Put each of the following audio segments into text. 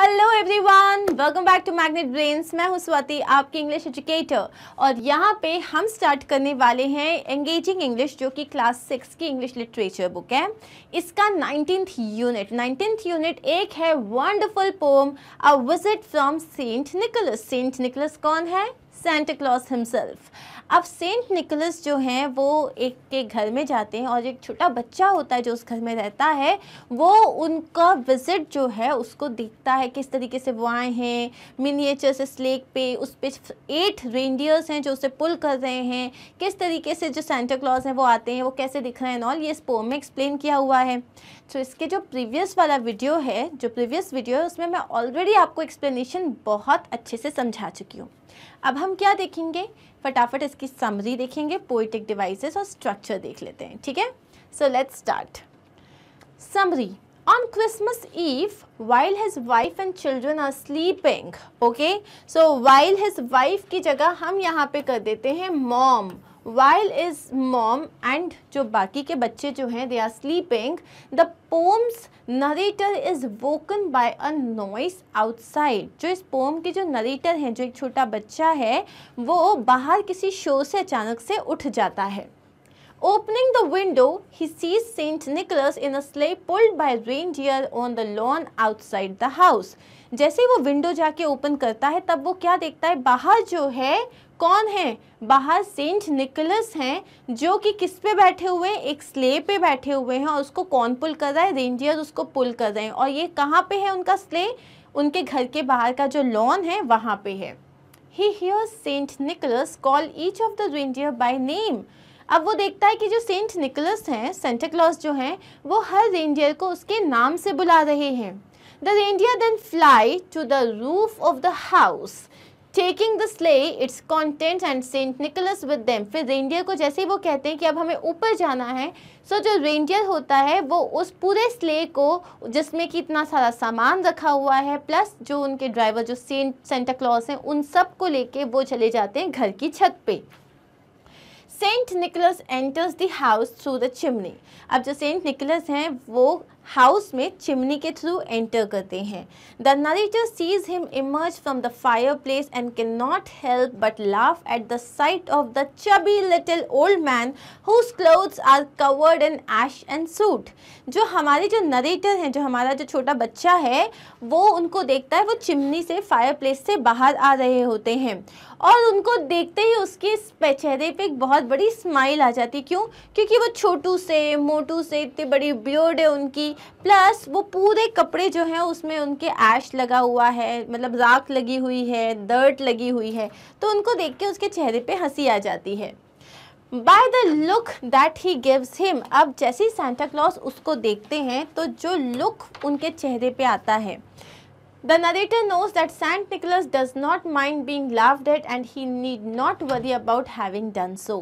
Hello everyone welcome back to magnet brains मैं हूं स्वाति आपकी इंग्लिश एजुकेटर और यहाँ पे हम स्टार्ट करने वाले हैं एंगेजिंग इंग्लिश जो कि क्लास सिक्स की इंग्लिश लिटरेचर बुक है इसका नाइनटीन्थ यूनिट नाइनटीन्थ यूनिट एक है wonderful poem a visit from Saint Nicholas Saint Nicholas कौन है सेंटा क्लॉज हिमसेल्फ अब सेंट निकोलस जो हैं वो एक के घर में जाते हैं और एक छोटा बच्चा होता है जो उस घर में रहता है वो उनका विजिट जो है उसको देखता है किस तरीके से वो आए हैं मिनिएचर्स इस लेक पे उस पर एट रेंडियर्स हैं जो उसे पुल कर रहे हैं किस तरीके से जो सेंटा क्लॉज हैं वो आते हैं वो कैसे दिख रहे हैं नॉल ये इस पोम में एक्सप्लेन किया हुआ है तो इसके जो प्रीवियस वाला वीडियो है जो प्रीवियस वीडियो है उसमें मैं ऑलरेडी आपको एक्सप्लेनेशन बहुत अच्छे से समझा चुकी हूँ अब हम क्या देखेंगे फटाफट इसकी समरी देखेंगे पोइटिक डिवाइसेस और स्ट्रक्चर देख लेते हैं ठीक है so let's start summary on Christmas Eve while his wife and children are sleeping okay so while his wife की जगह हम यहाँ पे कर देते हैं mom while is mom and जो बाकी के बच्चे जो हैं they are sleeping the poem's narrator is woken by a noise outside जो इस पोम के जो नरेटर हैं जो एक छोटा बच्चा है वो बाहर किसी शो से अचानक से उठ जाता है Opening the window, he sees Saint Nicholas in a sleigh pulled by reindeer on the lawn outside the house. जैसे ही वो विंडो जाके ओपन करता है तब वो क्या देखता है बाहर जो है कौन है बाहर सेंट निकोलस हैं जो कि किस पे बैठे हुए हैं एक स्ले पे बैठे हुए हैं और उसको कौन पुल कर रहा है रेंजियर उसको पुल कर रहे हैं और ये कहाँ पे है उनका स्ले उनके घर के बाहर का जो लॉन है वहाँ पे है he hear Saint Nicholas call each of the reindeer by name अब वो देखता है कि जो सेंट निकोलस हैं सेंटा क्लॉज जो हैं वो हर रेंजियर को उसके नाम से बुला रहे हैं The reindeer then fly to the roof of the house. Taking the sleigh its contents and Saint Nicholas with them फिर रेंडियर को जैसे ही वो कहते हैं कि अब हमें ऊपर जाना है सो so जो रेंडियर होता है वो उस पूरे स्ले को जिसमें कि इतना सारा सामान रखा हुआ है प्लस जो उनके ड्राइवर जो सेंट सेंटा क्लॉज हैं उन सब को लेके वो चले जाते हैं घर की छत पे Saint Nicholas enters the house through the chimney अब जो सेंट निकलस हैं वो हाउस में चिमनी के थ्रू एंटर करते हैं the narrator sees him emerge from the fireplace and can not help but laugh at the sight of the chubby little old man whose clothes are covered in ash and soot जो हमारे जो narrator हैं जो हमारा जो छोटा बच्चा है वो उनको देखता है वो चिमनी से फायर प्लेस से बाहर आ रहे होते हैं और उनको देखते ही उसके चेहरे पे एक बहुत बड़ी स्माइल आ जाती क्यों क्योंकि वो छोटू से मोटू से इतनी बड़ी ब्योर्ड है उनकी प्लस वो पूरे कपड़े जो हैं उसमें उनके ऐश लगा हुआ है मतलब राख लगी हुई है दर्ट लगी हुई है तो उनको देख के उसके चेहरे पर हंसी आ जाती है by the look that he gives him अब जैसे ही सेंटा क्लॉस उसको देखते हैं तो जो लुक उनके चेहरे पे आता है The narrator knows that Saint Nicholas does not mind being laughed at and he need not worry about having done so.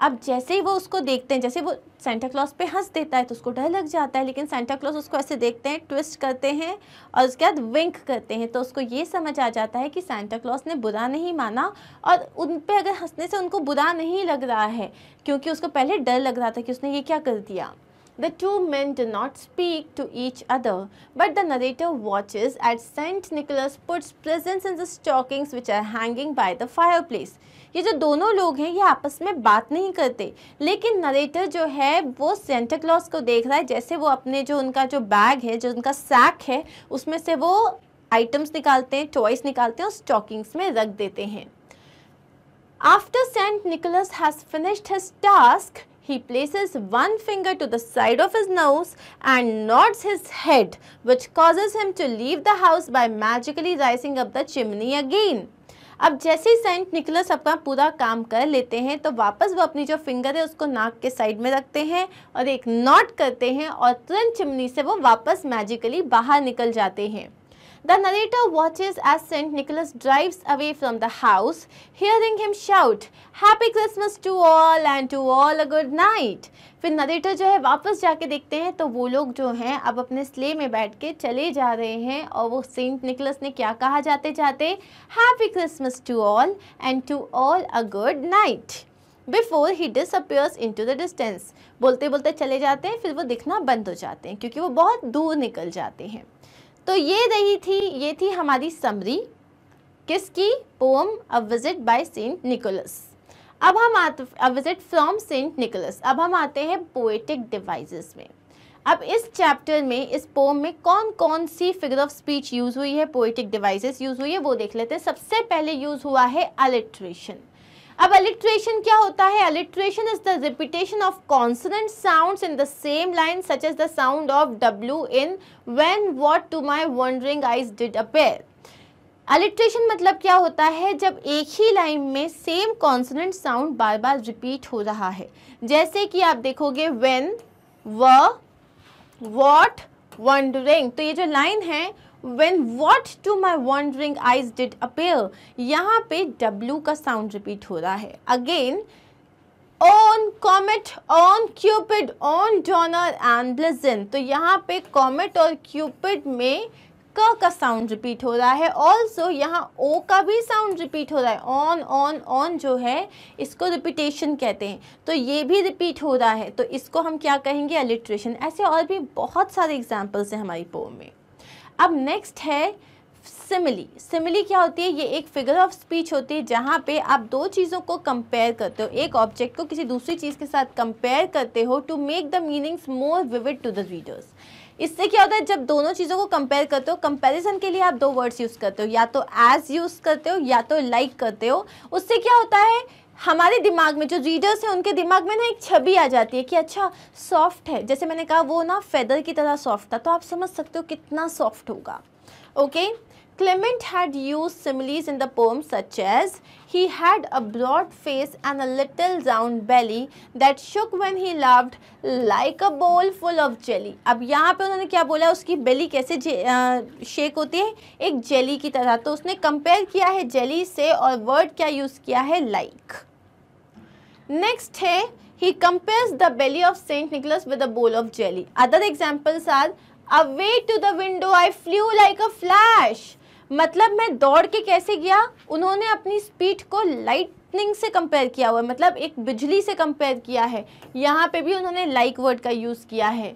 अब जैसे ही वो उसको देखते हैं जैसे वो सेंटा क्लॉज पे हंस देता है तो उसको डर लग जाता है लेकिन सेंटा क्लॉज उसको ऐसे देखते हैं ट्विस्ट करते हैं और उसके बाद विंक करते हैं तो उसको ये समझ आ जाता है कि सेंटा क्लॉज ने बुरा नहीं माना और उन पर अगर हंसने से उनको बुरा नहीं लग रहा है क्योंकि उसको पहले डर लग रहा था कि उसने ये क्या कर दिया The two men do not speak to each other, but the narrator watches as Saint Nicholas puts presents in the stockings which are hanging by the fireplace. ये जो दोनों लोग हैं ये आपस में बात नहीं करते लेकिन नरेटर जो है वो सेंटा क्लॉज को देख रहा है जैसे वो अपने जो उनका जो बैग है जो उनका सैक है उसमें से वो आइटम्स निकालते हैं टॉयस निकालते हैं और स्टॉकिंग्स में रख देते हैं after Saint Nicholas has finished his task he places one finger to the side of his nose and nods his head which causes him to leave the house by magically rising up the chimney again. अब जैसे ही Saint Nicholas अपना पूरा काम कर लेते हैं तो वापस वो अपनी जो फिंगर है उसको नाक के साइड में रखते हैं और एक नॉट करते हैं और तुरंत चिमनी से वो वापस मैजिकली बाहर निकल जाते हैं The narrator watches as St. Nicholas drives away from the house, hearing him shout, Happy Christmas to all and to all a good night. फिर नरेटर जो है वापस जाके देखते हैं तो वो लोग जो हैं अब अपने स्ले में बैठ के चले जा रहे हैं और वो सेंट निकलस ने क्या कहा जाते जाते happy Christmas to all and to all a good night before he disappears into the distance बोलते बोलते चले जाते हैं फिर वो दिखना बंद हो जाते हैं क्योंकि वो बहुत दूर निकल जाते हैं तो ये रही थी ये थी हमारी समरी किसकी poem a visit by Saint Nicholas अब हम आते a visit from Saint Nicholas अब हम आते हैं पोएटिक डिवाइसेस में अब इस चैप्टर में इस पोम में कौन कौन सी फिगर ऑफ स्पीच यूज़ हुई है पोएटिक डिवाइसेस यूज़ हुई है वो देख लेते हैं सबसे पहले यूज़ हुआ है अलिट्रेशन अब अलिट्रेशन क्या होता है alliteration is the repetition of consonant sound in the same line such is the sound of W in when what to my wondering eyes did appear alliteration मतलब क्या होता है जब एक ही लाइन में सेम कॉन्सनेंट साउंड बार बार रिपीट हो रहा है जैसे कि आप देखोगे वेन व वॉट वंडरिंग तो ये जो लाइन है when what to my wandering eyes did appear यहाँ पे डब्ल्यू का साउंड रिपीट हो रहा है again on Comet on Cupid on Donner and Blitzen तो यहाँ पे कॉमेट और क्यूपिड में क का साउंड रिपीट हो रहा है ऑल्सो यहाँ ओ का भी साउंड रिपीट हो रहा है ऑन ऑन ऑन जो है इसको रिपीटेशन कहते हैं तो ये भी रिपीट हो रहा है तो इसको हम क्या कहेंगे एलिट्रेशन ऐसे और भी बहुत सारे एग्जाम्पल्स हैं हमारी पोम में अब नेक्स्ट है सिमिली सिमिली क्या होती है ये एक फिगर ऑफ स्पीच होती है जहाँ पे आप दो चीज़ों को कंपेयर करते हो एक ऑब्जेक्ट को किसी दूसरी चीज़ के साथ कंपेयर करते हो to make the meanings more vivid to the readers इससे क्या होता है जब दोनों चीज़ों को कंपेयर करते हो कंपैरिजन के लिए आप दो वर्ड्स यूज़ करते हो या तो एज यूज़ करते हो या तो लाइक like करते हो उससे क्या होता है हमारे दिमाग में जो रीडर्स हैं उनके दिमाग में ना एक छवि आ जाती है कि अच्छा सॉफ्ट है जैसे मैंने कहा वो ना फेदर की तरह सॉफ्ट था तो आप समझ सकते हो कितना सॉफ्ट होगा okay Clement had use similes in the poem such as he had a broad face and a little round belly that shook when he loved like a बोल फुल ऑफ जेली अब यहाँ पे उन्होंने क्या बोला उसकी बेली कैसे शेक होती है एक जेली की तरह तो उसने कंपेयर किया है जेली से और वर्ड क्या यूज़ किया है लाइक like. नेक्स्ट है he the the of Saint Nicholas with with bowl of jelly other examples are are away to the window I flew like a flash मतलब मैं दौड़ के कैसे गया उन्होंने अपनी स्पीड को लाइटनिंग से कंपेयर किया हुआ है मतलब एक बिजली से कंपेयर किया है यहाँ पे भी उन्होंने लाइक like वर्ड का यूज़ किया है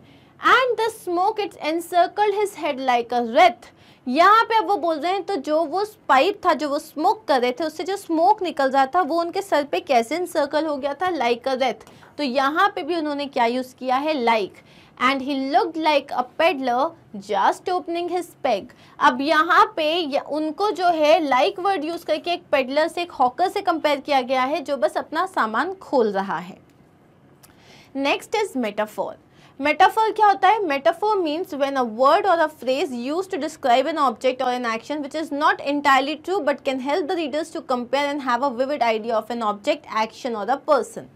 and the smoke its encircled his head like a wreath यहाँ पे अब वो बोल रहे हैं तो जो वो पाइप था जो वो स्मोक कर रहे थे उससे जो स्मोक निकल रहा था वो उनके सर पे कैसे इंसर्कल हो गया था लाइक अ रेथ तो यहाँ पे भी उन्होंने क्या यूज़ किया है like and he look like a peddler just opening his pack अब यहाँ पे उनको जो है लाइक वर्ड यूज़ करके एक पेडलर से एक हॉकर से कंपेयर किया गया है जो बस अपना सामान खोल रहा है नेक्स्ट इज मेटाफॉर मेटाफर क्या होता है metaphor means when a word और a phrase use to describe an object और an action which is not entirely true but can help the readers to compare and have a vivid idea of an object action और a person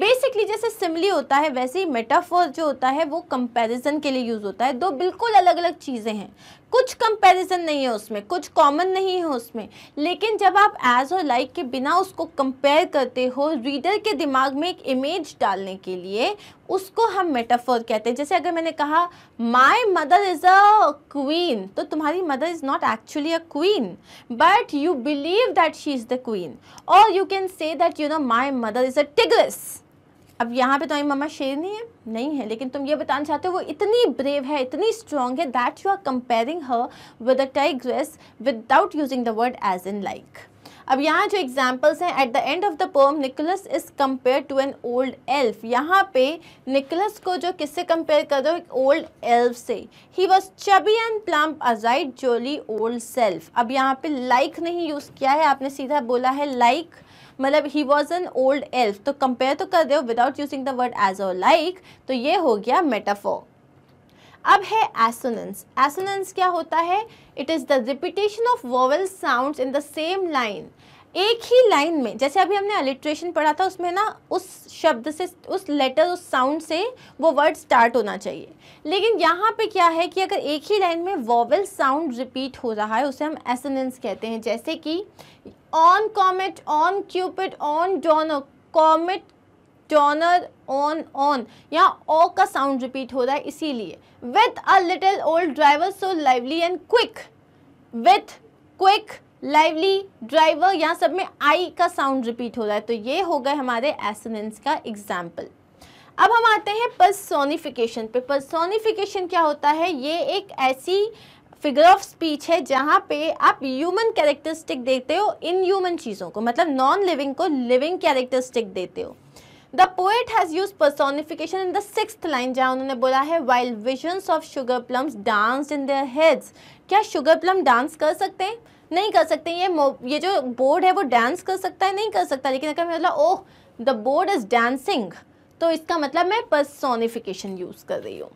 basically जैसे सिमली होता है वैसे ही metaphor जो होता है वो कंपेरिजन के लिए यूज़ होता है दो बिल्कुल अलग अलग चीज़ें हैं कुछ कंपैरिजन नहीं है उसमें कुछ कॉमन नहीं है उसमें लेकिन जब आप एज और लाइक के बिना उसको कंपेयर करते हो रीडर के दिमाग में एक इमेज डालने के लिए उसको हम मेटाफोर कहते हैं जैसे अगर मैंने कहा my mother is a queen तो तुम्हारी mother is not actually a queen but you believe that she is the queen और you can say that you know my mother is a tigress अब यहाँ पे तुम्हारी तो मम्मा शेर नहीं है नहीं है लेकिन तुम ये बताना चाहते हो वो इतनी ब्रेव है इतनी स्ट्रांग है that you are comparing her with a tigress without using the word as in like अब यहाँ जो एग्जाम्पल्स हैं at the end of the poem Nicholas is compare to an old elf यहाँ पे Nicholas को जो किससे कंपेयर कर दो एक ओल्ड एल्फ से he was chubby and plump aside jolly old self अब यहाँ पे लाइक like नहीं यूज़ किया है आपने सीधा बोला है लाइक like, मतलब he was an old elf तो कंपेयर तो कर दो without using the word as a like तो ये हो गया मेटाफोर अब है एसोनेंस एसोनेंस क्या होता है it is the repetition of vowel sounds in the same line एक ही लाइन में जैसे अभी हमने अलिट्रेशन पढ़ा था उसमें ना उस शब्द से उस लेटर उस साउंड से वो वर्ड स्टार्ट होना चाहिए लेकिन यहाँ पे क्या है कि अगर एक ही लाइन में वॉवल साउंड रिपीट हो रहा है उसे हम एसनेंस कहते हैं जैसे कि on Comet on Cupid on Donner Comet Donner on on यहाँ ओ का साउंड रिपीट हो रहा है इसीलिए with a little old driver so lively and quick with quick lively driver यहाँ सब में आई का साउंड रिपीट हो रहा है तो ये हो गए हमारे एसोनेंस का एग्जाम्पल अब हम आते हैं पर्सोनिफिकेशन पे पर्सोनिफिकेशन क्या होता है ये एक ऐसी फिगर ऑफ स्पीच है जहाँ पे आप ह्यूमन कैरेक्टरिस्टिक मतलब देते हो इन ह्यूमन चीज़ों को मतलब नॉन लिविंग को लिविंग कैरेक्टरिस्टिक देते हो the poet has use personification in the six line जहाँ उन्होंने बोला है wild visions of sugar plums dance in their heads क्या शुगर प्लम डांस कर सकते हैं नहीं कर सकते ये ये जो बोर्ड है वो डांस कर सकता है नहीं कर सकता लेकिन अगर मैं मतलब oh the board is dancing तो इसका मतलब मैं पर्सोनिफिकेशन यूज़ कर रही हूँ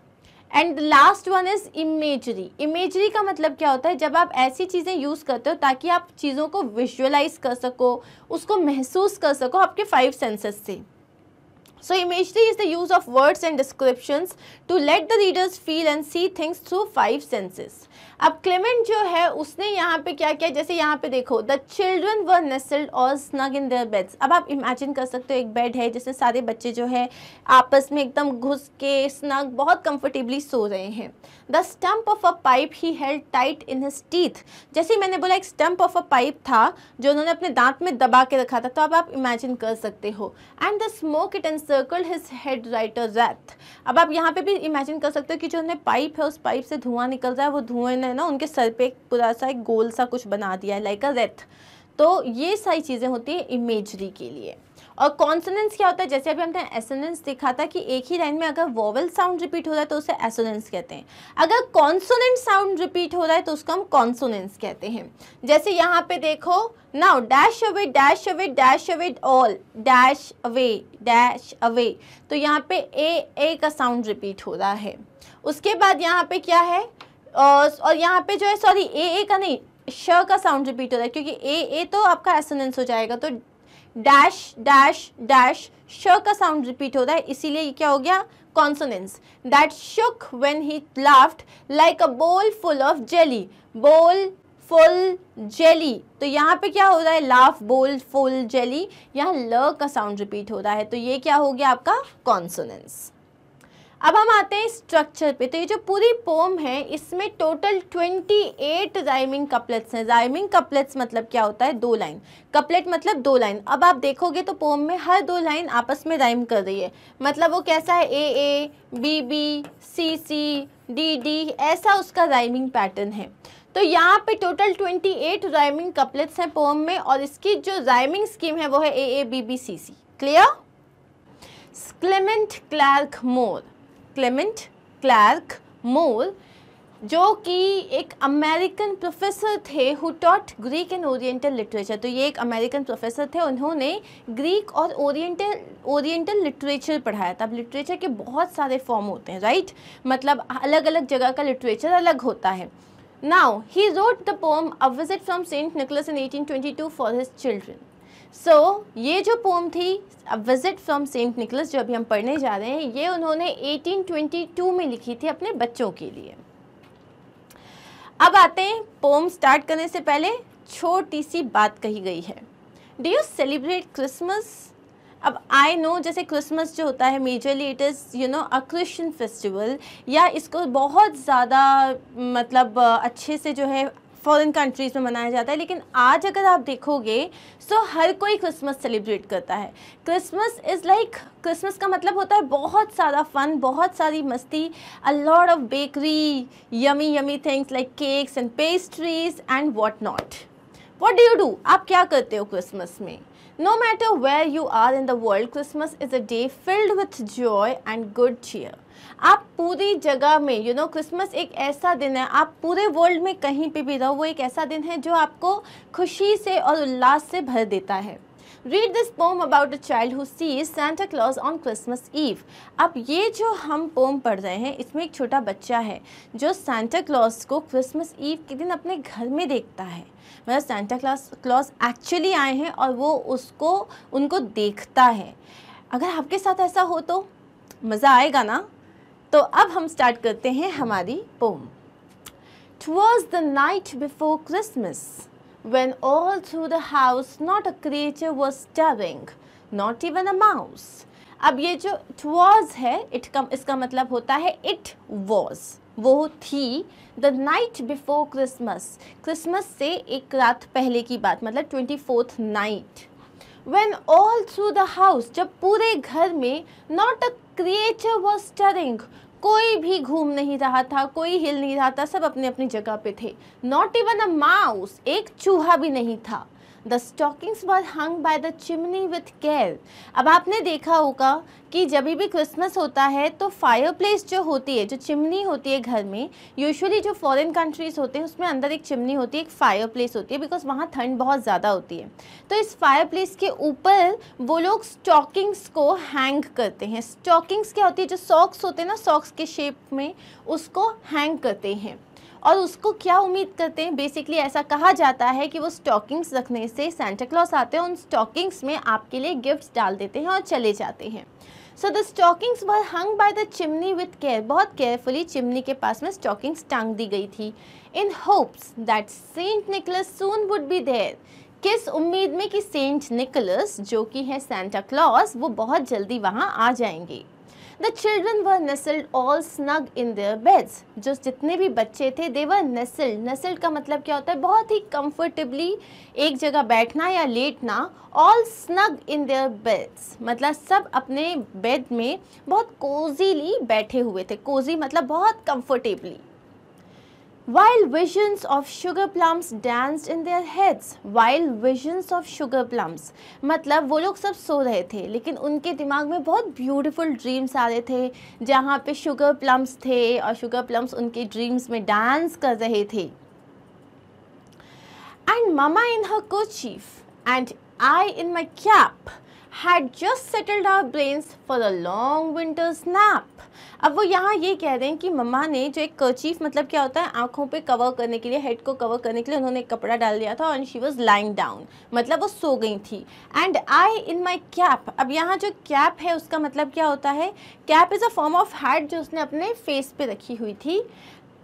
and last one is imagery imagery का मतलब क्या होता है जब आप ऐसी चीज़ें यूज़ करते हो ताकि आप चीज़ों को विजुअलाइज कर सको उसको महसूस कर सको आपके फाइव सेंसेस से so imagery is the use of words and description to let the readers feel and see things through five senses अब क्लेमेंट जो है उसने यहाँ पे क्या किया जैसे यहाँ पे देखो द चिल्ड्रन वर नेस्ल्ड और स्नग इन देयर बेड्स अब आप इमेजिन कर सकते हो एक बेड है जिसमें सारे बच्चे जो है आपस में एकदम घुस के स्नग बहुत कंफर्टेबली सो रहे हैं the stump of a pipe he held tight in his teeth जैसे मैंने बोला एक स्टम्प ऑफ अ पाइप था जो उन्होंने अपने दांत में दबा के रखा था तो अब आप इमेजिन कर सकते हो and the smoke it circle his head right wreath अब आप यहाँ पे भी इमेजिन कर सकते हो कि जो उन्हें पाइप है उस पाइप से धुआं निकल रहा है वो धुएं ने ना उनके सर पे एक पूरा सा एक गोल सा कुछ बना दिया है लाइक अ रेथ तो ये सारी चीज़ें होती हैं इमेजरी के लिए और कॉन्सोनेंस क्या होता है जैसे अभी हमने एसोनेंस देखा था कि एक ही लाइन में अगर वॉवल साउंड रिपीट हो रहा है तो उसे एसोनेंस कहते हैं अगर कॉन्सोनेंट साउंड रिपीट हो रहा है तो उसको हम कॉन्सोनेंस कहते हैं जैसे यहाँ पे देखो now dash away dash away dash away all dash away dash away तो यहाँ पे ए ए का साउंड रिपीट हो रहा है उसके बाद यहाँ पे क्या है और यहाँ पे जो है सॉरी ए ए का नहीं श का साउंड रिपीट हो रहा है क्योंकि ए ए तो आपका एसोनेंस हो जाएगा तो डैश डैश डैश श का साउंड रिपीट होता है इसीलिए ये क्या हो गया consonance that shook when he laughed like a बोल full of jelly bowl full jelly तो यहाँ पे क्या हो रहा है लाफ बोल फुल जेली यहाँ ल का साउंड रिपीट हो रहा है तो ये क्या हो गया आपका कॉन्सोनेंस अब हम आते हैं स्ट्रक्चर पे तो ये जो पूरी पोम है इसमें टोटल 28 जाइमिंग कपलेट्स हैं जाइमिंग कपलेट्स मतलब क्या होता है दो लाइन कपलेट मतलब दो लाइन अब आप देखोगे तो पोम में हर दो लाइन आपस में राइम कर रही है मतलब वो कैसा है A A B B C C D D ऐसा उसका राइमिंग पैटर्न है तो यहाँ पे टोटल 28 राइमिंग कपलेट्स हैं पोम में और इसकी जो राइमिंग स्कीम है वो है A A B B C C clear Clement Clarke Moore Clement Clarke Moore जो कि एक अमेरिकन प्रोफेसर थे who taught Greek and Oriental literature तो ये एक अमेरिकन प्रोफेसर थे उन्होंने ग्रीक और ओरिएंटल ओरिएंटल लिटरेचर पढ़ाया था अब लिटरेचर के बहुत सारे फॉर्म होते हैं राइट मतलब अलग अलग जगह का लिटरेचर अलग होता है now he wrote the poem a visit from Saint Nicholas in two for his children so so, ये जो पोम थी विजिट फ्रॉम सेंट निकलस जो अभी हम पढ़ने जा रहे हैं ये उन्होंने 1822 में लिखी थी अपने बच्चों के लिए अब आते हैं पोम स्टार्ट करने से पहले छोटी सी बात कही गई है डू यू सेलिब्रेट क्रिसमस अब आई नो जैसे क्रिसमस जो होता है majorly it is you know a Christian festival या इसको बहुत ज़्यादा मतलब अच्छे से जो है फॉरेन कंट्रीज़ में मनाया जाता है लेकिन आज अगर आप देखोगे सो हर कोई क्रिसमस सेलिब्रेट करता है क्रिसमस इज़ लाइक क्रिसमस का मतलब होता है बहुत सारा फन बहुत सारी मस्ती a lot of bakery yummy yummy things like cakes and pastries and what not what do you do आप क्या करते हो क्रिसमस में No matter where you are in the world, Christmas is a day filled with joy and good cheer. आप पूरी जगह में you know Christmas एक ऐसा दिन है आप पूरे वर्ल्ड में कहीं पे भी रहो वो एक ऐसा दिन है जो आपको खुशी से और उल्लास से भर देता है read this poem about a child who sees Santa Claus on Christmas Eve अब ये जो हम पोम पढ़ रहे हैं इसमें एक छोटा बच्चा है जो सेंटा क्लॉज को क्रिसमस ईव के दिन अपने घर में देखता है मतलब सेंटा क्लॉज क्लॉज एक्चुअली आए हैं और वो उसको उनको देखता है अगर आपके साथ ऐसा हो तो मज़ा आएगा ना तो अब हम स्टार्ट करते हैं हमारी पोम टूअर्स the night before Christmas when all through the house not a creature was stirring, not even a mouse. अब ये जो it was है it कम इसका मतलब होता है it was वो थी the night before Christmas Christmas से एक रात पहले की बात मतलब twenty fourth night when all through the house जब पूरे घर में not a creature was stirring कोई भी घूम नहीं रहा था कोई हिल नहीं रहा था सब अपने अपनी जगह पे थे नॉट इवन अ माउस एक चूहा भी नहीं था the stockings were hung by the chimney with care अब आपने देखा होगा कि जब भी क्रिसमस होता है तो फायरप्लेस जो होती है जो चिमनी होती है घर में यूजुअली जो फॉरेन कंट्रीज़ होते हैं उसमें अंदर एक चिमनी होती है एक फायरप्लेस होती है बिकॉज वहाँ ठंड बहुत ज़्यादा होती है तो इस फायरप्लेस के ऊपर वो लोग स्टॉकिंग्स को हैंग करते हैं स्टॉकिंग्स क्या होती है जो सॉक्स होते हैं ना सॉक्स के शेप में उसको हैंग करते हैं और उसको क्या उम्मीद करते हैं बेसिकली ऐसा कहा जाता है कि वो स्टॉकिंग्स रखने से सेंटा क्लॉस आते हैं उन स्टॉकिंग्स में आपके लिए गिफ्ट्स डाल देते हैं और चले जाते हैं so the stockings were hung by the chimney with care बहुत केयरफुली चिमनी के पास में स्टॉकिंग्स टांग दी गई थी in hopes that Saint Nicholas soon would be there किस उम्मीद में कि सेंट निकलस जो कि है सेंटा क्लॉस वो बहुत जल्दी वहाँ आ जाएंगे the children were nestled all snug in their beds जो जितने भी बच्चे थे दे वर नेसल्ड नेसल्ड का मतलब क्या होता है बहुत ही कंफर्टेबली एक जगह बैठना या लेटना all snug in their beds मतलब सब अपने बेड में बहुत कोजीली बैठे हुए थे कोजी मतलब बहुत comfortably While visions of sugar plums danced in their heads, while visions of sugar plums, मतलब वो लोग सब सो रहे थे लेकिन उनके दिमाग में बहुत ब्यूटीफुल ड्रीम्स आ रहे थे जहाँ पे शुगर प्लम्स थे और शुगर प्लम्स उनके ड्रीम्स में डांस कर रहे थे and mama in her kerchief and I in my cap had just settled our brains for a long winter's nap. अब वो यहाँ ये कह रहे हैं कि मम्मा ने जो एक कर्चीफ मतलब क्या होता है आँखों पे कवर करने के लिए हेड को कवर करने के लिए उन्होंने एक कपड़ा डाल दिया था and she was lying down मतलब वो सो गई थी and I in my cap अब यहाँ जो कैप है उसका मतलब क्या होता है cap is a form of hat जो उसने अपने फेस पे रखी हुई थी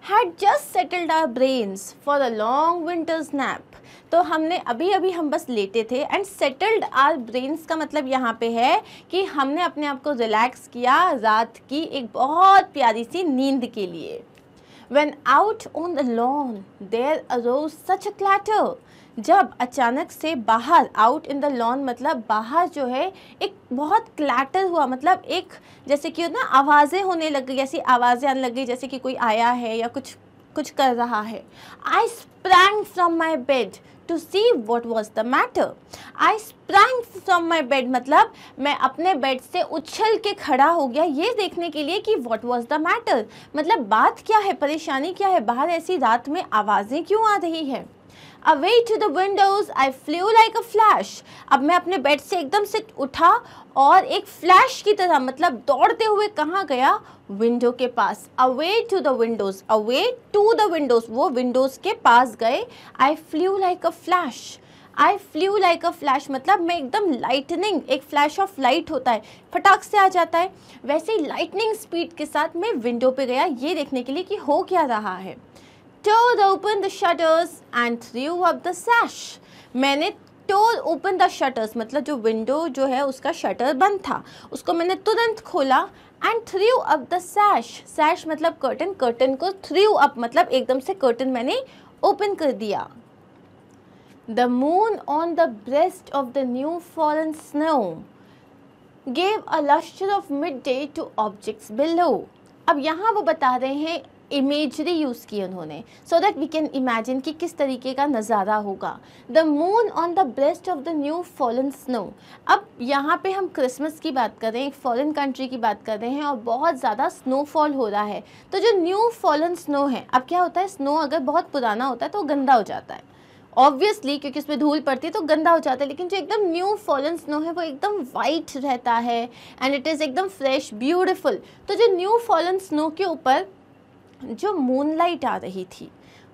had just settled our brains for a long winter's nap. तो हमने अभी अभी हम बस लेटे थे एंड सेटल्ड आर ब्रेन्स का मतलब यहाँ पे है कि हमने अपने आप को रिलैक्स किया रात की एक बहुत प्यारी सी नींद के लिए when out on the lawn there arose such a clatter जब अचानक से बाहर आउट इन द लॉन मतलब बाहर जो है एक बहुत क्लैटर हुआ मतलब एक जैसे कि ना आवाज़ें होने लग गई ऐसी आवाज़ें आने लग गई जैसे कि कोई आया है या कुछ कुछ कर रहा है I sprang from my bed to see what was the matter I sprang from my bed मतलब मैं अपने बेड से उछल के खड़ा हो गया ये देखने के लिए कि वॉट वॉज द मैटर मतलब बात क्या है परेशानी क्या है बाहर ऐसी रात में आवाज़ें क्यों आ रही है away to the windows I flew like a flash अब मैं अपने बेड से एकदम से उठा और एक फ्लैश की तरह मतलब दौड़ते हुए कहाँ गया विंडो के पास away to the windows away to the windows वो विंडोज के पास गए I flew like a flash I flew like a flash मतलब मैं एकदम लाइटनिंग एक फ्लैश ऑफ लाइट होता है फटाक से आ जाता है वैसे ही लाइटनिंग स्पीड के साथ मैं विंडो पे गया ये देखने के लिए कि हो क्या रहा है tore open the shutters and threw up the sash. मैंने tore ओपन the shutters मतलब जो window जो है उसका shutter बंद था उसको मैंने तुरंत खोला and threw up the sash. Sash मतलब curtain. Curtain को threw up मतलब एकदम से कर्टन मैंने ओपन कर दिया the moon on the breast of the new fallen snow gave a luster of midday to objects below. Below अब यहाँ वो बता रहे हैं इमेजरी यूज़ की उन्होंने so that we can imagine कि किस तरीके का नज़ारा होगा the moon on the breast of the new fallen snow अब यहाँ पे हम क्रिसमस की बात कर रहे हैं एक फ़ॉरन कंट्री की बात कर रहे हैं और बहुत ज़्यादा स्नोफॉल हो रहा है तो जो न्यू फॉलन स्नो है अब क्या होता है स्नो अगर बहुत पुराना होता है तो गंदा हो जाता है ऑब्वियसली क्योंकि उसमें धूल पड़ती है तो गंदा हो जाता है लेकिन जो एकदम न्यू फॉलन स्नो है वो एकदम वाइट रहता है एंड इट इज़ एकदम फ्रेश ब्यूटिफुल तो जो न्यू फॉलन स्नो के ऊपर जो मूनलाइट आ रही थी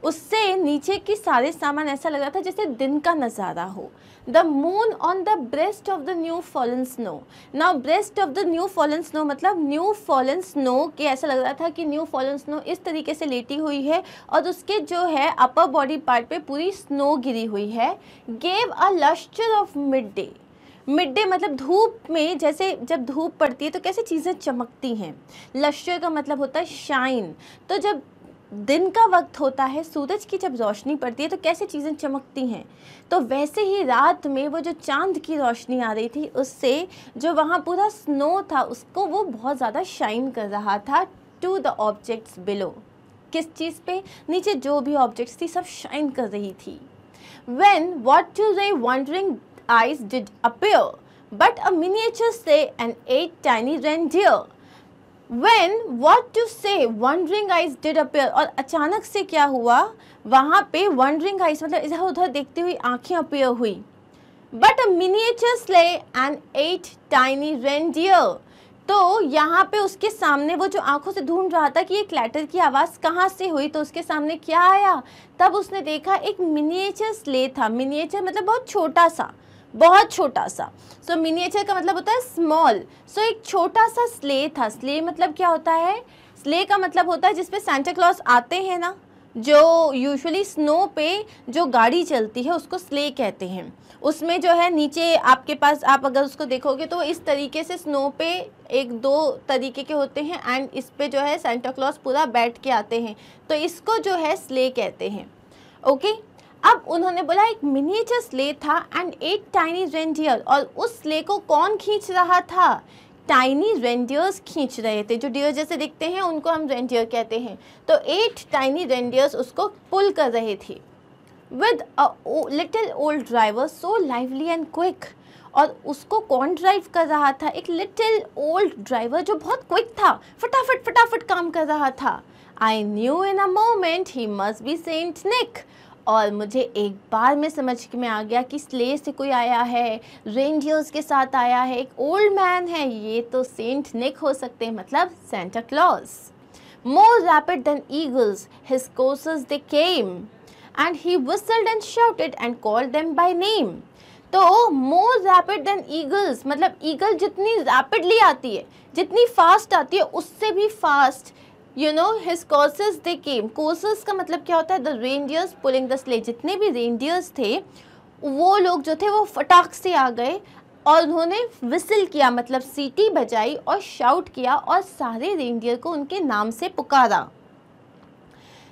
उससे नीचे की सारे सामान ऐसा लग रहा था जैसे दिन का नज़ारा हो the moon on the breast of the new fallen snow now breast of the new fallen snow मतलब न्यू फॉलन स्नो के ऐसा लग रहा था कि न्यू फॉलन स्नो इस तरीके से लेटी हुई है और उसके जो है अपर बॉडी पार्ट पे पूरी स्नो गिरी हुई है gave a lustre of midday midday मतलब धूप में जैसे जब धूप पड़ती है तो कैसे चीज़ें चमकती हैं लश्य का मतलब होता है शाइन तो जब दिन का वक्त होता है सूरज की जब रोशनी पड़ती है तो कैसे चीज़ें चमकती हैं तो वैसे ही रात में वो जो चांद की रोशनी आ रही थी उससे जो वहाँ पूरा स्नो था उसको वो बहुत ज़्यादा शाइन कर रहा था टू द ऑब्जेक्ट्स बिलो किस चीज़ पे नीचे जो भी ऑब्जेक्ट्स थी सब शाइन कर रही थी when what do they wondering eyes did appear, but a miniature sleigh and eight tiny reindeer. When what to say wandering eyes did appear और अचानक से क्या हुआ वहाँ पे wandering eyes मतलब इधर उधर देखती हुई आँखें appear हुई But a miniature sleigh and eight tiny reindeer तो यहाँ पे उसके सामने वो जो आँखों से ढूंढ रहा था कि ये क्लैटर की आवाज़ कहाँ से हुई तो उसके सामने क्या आया तब उसने देखा एक मिनिएचर स्ले था मिनिएचर मतलब बहुत छोटा सा बहुत छोटा सा सो मिनिएचर का मतलब होता है स्मॉल सो एक छोटा सा स्ले था स्ले मतलब क्या होता है स्ले का मतलब होता है जिसपे सेंटा क्लॉज आते हैं ना जो यूजुअली स्नो पे जो गाड़ी चलती है उसको स्ले कहते हैं उसमें जो है नीचे आपके पास आप अगर उसको देखोगे तो इस तरीके से स्नो पे एक दो तरीके के होते हैं एंड इस पे जो है सेंटा क्लॉज पूरा बैठ के आते हैं तो इसको जो है स्ले कहते हैं ओके okay? अब उन्होंने बोला एक मिनीचर स्ले था एंड एक टाइनी रेंडियर और उस स्ले को कौन खींच रहा था टाइनी रेंडियर्स खींच रहे थे जो डियर जैसे दिखते हैं उनको हम रेंडियर कहते हैं तो एट टाइनी रेंडियर्स उसको पुल कर रहे थे with a little old driver so lively and quick और उसको कौन ड्राइव कर रहा था एक लिटिल ओल्ड ड्राइवर जो बहुत क्विक था फटाफट फटाफट काम कर रहा था I knew in a moment he must be Saint Nick और मुझे एक बार में समझ में आ गया कि स्ले से कोई आया है रेंजियर्स के साथ आया है एक ओल्ड मैन है ये तो सेंट निक हो सकते हैं मतलब Santa Claus more rapid than eagles his कोस they came and he whistled and shouted and called them by name तो मोर रैपिड देन ईगल्स मतलब ईगल जितनी रैपिडली आती है जितनी फास्ट आती है उससे भी fast you know his coursers they came coursers का मतलब क्या होता है the reindeers pulling the sleigh जितने भी रेंडियर्स थे वो लोग जो थे वो फटाक से आ गए और उन्होंने विसल किया मतलब सीटी बजाई और शाउट किया और सारे रेंडियर को उनके नाम से पुकारा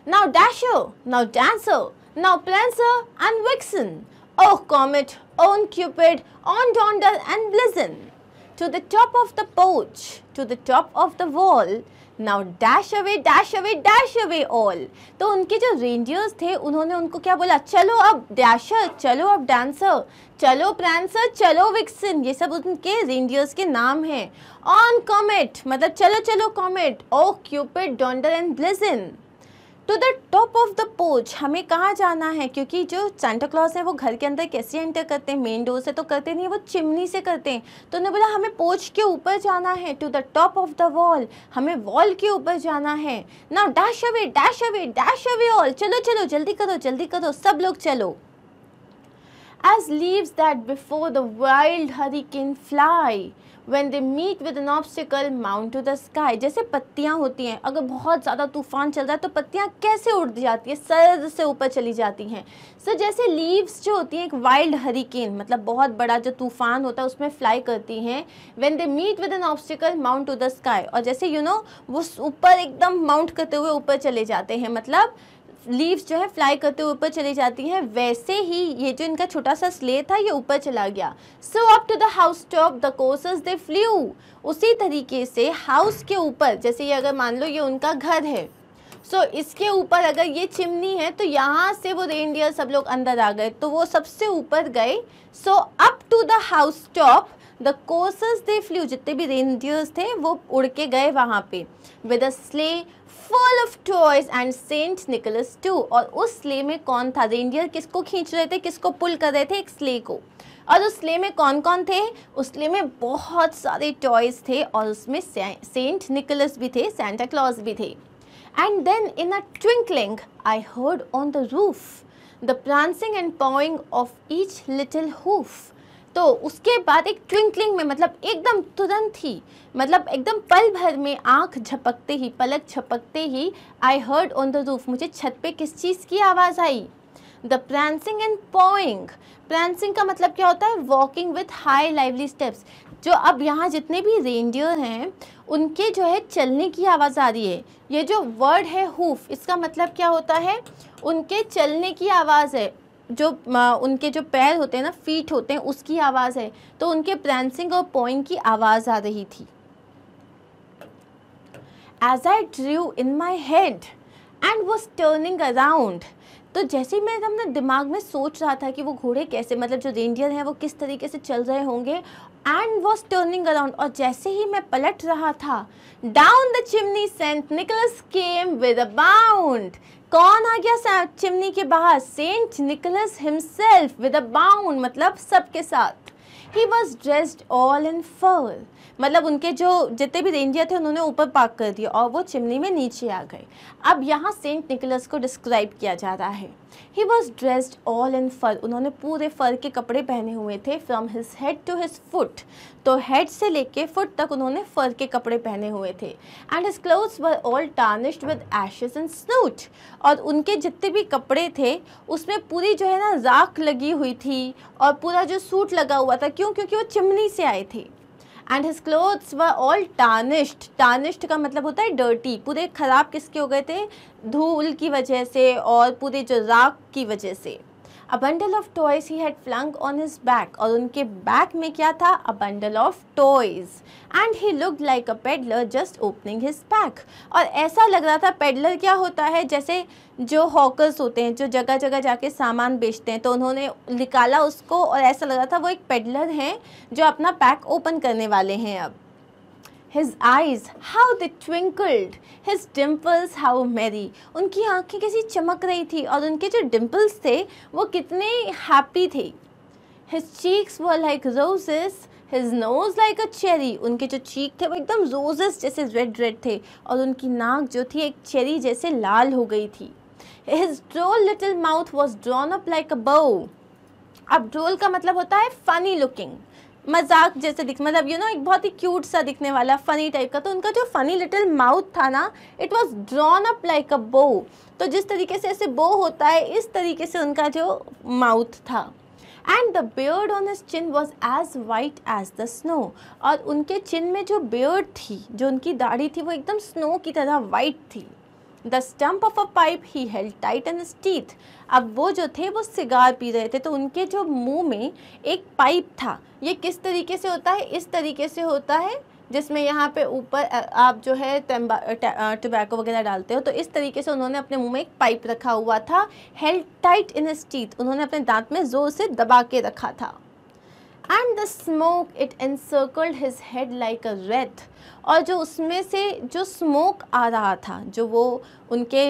now Dasher now Dancer now Prancer and Vixen oh Comet on Cupid on Donder and Blitzen to the top of the porch to the top of the wall now dash away dash away dash away all तो उनके जो rangers थे उन्होंने उनको क्या बोला चलो अब डैशर चलो अब डांसर चलो प्रांसर चलो विक्सन ये सब उनके रेंजर्स के नाम हैं ऑन कॉमेट मतलब चलो चलो Comet oh Cupid Donder and Blitzen to the top of the porch हमें कहाँ जाना है क्योंकि जो सेंटा क्लॉज है वो घर के अंदर कैसे एंटर करते हैं मेन डोर से तो करते नहीं वो चिमनी से करते हैं तो उन्होंने बोला हमें पोच के ऊपर जाना है to the top of the wall हमें वॉल के ऊपर जाना है ना dash away dash away dash away all चलो चलो जल्दी करो जल्दी करो सब लोग चलो as leaves that before the wild hurricane fly when they meet with an obstacle mount to the sky जैसे पत्तियाँ होती हैं अगर बहुत ज़्यादा तूफान चल रहा है तो पत्तियाँ कैसे उड़ जाती हैं सर से ऊपर चली जाती हैं सर so, जैसे लीव्स जो होती हैं एक वाइल्ड हरिकेन मतलब बहुत बड़ा जो तूफान होता है उसमें फ्लाई करती हैं when they meet with an obstacle mount to the sky और जैसे यू you नो know, वो ऊपर एकदम माउंट करते हुए ऊपर चले जाते हैं मतलब लीव्स जो है फ्लाई करते हुए ऊपर चली जाती हैं वैसे ही ये जो इनका छोटा सा स्ले था ये ऊपर चला गया so up to the house top the कोसेस दे फ्लू उसी तरीके से हाउस के ऊपर जैसे ये अगर मान लो ये उनका घर है सो so, इसके ऊपर अगर ये चिमनी है तो यहाँ से वो रेंडियर सब लोग अंदर आ गए तो वो सबसे ऊपर गए so up to the house top the कोसेस दे फ्लू जितने भी रेंडियर्स थे वो उड़ के गए वहाँ पे with a sleigh full of toys and Saint Nicholas too और उस स्ले में कौन था रेंडियर किसको खींच रहे थे किसको पुल कर रहे थे एक स्ले को और उस स्ले में कौन कौन थे उस स्ले में बहुत सारे टॉयज थे और उसमें सेंट निकोलस भी थे सेंटा क्लॉज भी थे and then in a twinkling I heard on the roof the prancing and pawing of each little hoof तो उसके बाद एक ट्विंकलिंग में मतलब एकदम तुरंत ही मतलब एकदम पल भर में आंख झपकते ही पलक झपकते ही I heard on the roof मुझे छत पे किस चीज़ की आवाज़ आई the prancing and pawing prancing का मतलब क्या होता है walking with high lively steps जो अब यहाँ जितने भी रेंडियर हैं उनके जो है चलने की आवाज़ आ रही है ये जो वर्ड है हुफ इसका मतलब क्या होता है उनके चलने की आवाज़ है जो उनके जो पैर होते हैं ना फीट होते हैं उसकी आवाज़ है तो उनके प्रांसिंग और पोइंग की आवाज़ आ रही थी as I drew in my head and was turning around तो जैसे ही मैं अपने दिमाग में सोच रहा था कि वो घोड़े कैसे मतलब जो रेंडियर हैं वो किस तरीके से चल रहे होंगे एंड वॉज टर्निंग अराउंड और जैसे ही मैं पलट रहा था down the chimney Saint Nicholas came with a bound कौन आ गया चिमनी के बाहर Saint Nicholas himself with a bound मतलब सबके साथ ही was dressed all in fur मतलब उनके जो जितने भी रेंजियर थे उन्होंने ऊपर पार्क कर दिया और वो चिमनी में नीचे आ गए अब यहाँ सेंट निकलस को डिस्क्राइब किया जा रहा है he was dressed all in fur उन्होंने पूरे फर के कपड़े पहने हुए थे from his head to his foot तो हेड से लेके फुट तक उन्होंने फर के कपड़े पहने हुए थे and his clothes were all tarnished with ashes and soot और उनके जितने भी कपड़े थे उसमें पूरी जो है ना राख लगी हुई थी और पूरा जो सूट लगा हुआ था क्यों क्योंकि वो चिमनी से आए थे and his clothes were all tarnished tarnished का मतलब होता है डर्टी पूरे ख़राब किसके हो गए थे धूल की वजह से और पूरे जो राख की वजह से a bundle of toys he had flung on his back और उनके बैक में क्या था a bundle of toys and he look like a peddler just opening his back और ऐसा लग रहा था पेडलर क्या होता है जैसे जो हॉकर्स होते हैं जो जगह जगह जाके सामान बेचते हैं तो उन्होंने निकाला उसको और ऐसा लग रहा था वो एक पेडलर हैं जो अपना पैक ओपन करने वाले हैं अब his eyes how they twinkled his dimples how merry उनकी आँखें कैसी चमक रही थी और उनके जो डिम्पल्स थे वो कितने हैप्पी थे his cheeks were like roses. His nose like a cherry उनके जो चीक थे वो एकदम रोजेस जैसे रेड रेड थे और उनकी नाक जो थी एक चेरी जैसे लाल हो गई थी his droll little mouth was drawn up like a bow. अब ड्रोल का मतलब होता है फनी लुकिंग मजाक जैसे दिख मतलब यू नो एक बहुत ही क्यूट सा दिखने वाला फ़नी टाइप का तो उनका जो फ़नी लिटिल माउथ था ना it was drawn up like a bow तो जिस तरीके से ऐसे बो होता है इस तरीके से उनका जो माउथ था and the beard on his chin was as white as the snow और उनके चिन में जो बियर्ड थी जो उनकी दाढ़ी थी वो एकदम स्नो की तरह वाइट थी the stump of a pipe he held tight and teeth अब वो जो थे वो सिगार पी रहे थे तो उनके जो मुंह में एक पाइप था ये किस तरीके से होता है इस तरीके से होता है जिसमें यहाँ पे ऊपर आप जो है टोबैको वगैरह डालते हो तो इस तरीके से उन्होंने अपने मुंह में एक पाइप रखा हुआ था हेल्ड टाइट इन स्टीथ उन्होंने अपने दांत में ज़ोर से दबा के रखा था and the smoke it encircled his head like a wreath और जो उसमें से जो स्मोक आ रहा था जो वो उनके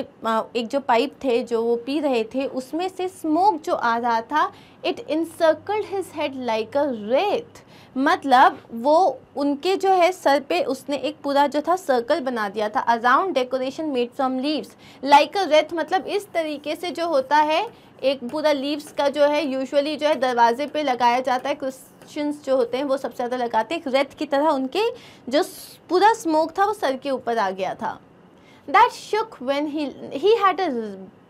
एक जो पाइप थे जो वो पी रहे थे उसमें से स्मोक जो आ रहा था it encircled his head like a wreath मतलब वो उनके जो है सर पे उसने एक पूरा जो था सर्कल बना दिया था around decoration made from leaves like a wreath मतलब इस तरीके से जो होता है एक पूरा लीव्स का जो है यूजुअली जो है दरवाजे पे लगाया जाता है क्रिश्चियंस जो होते हैं वो सबसे ज़्यादा लगाते हैं रेत की तरह उनके जो पूरा स्मोक था वो सर के ऊपर आ गया था that shook when he he had a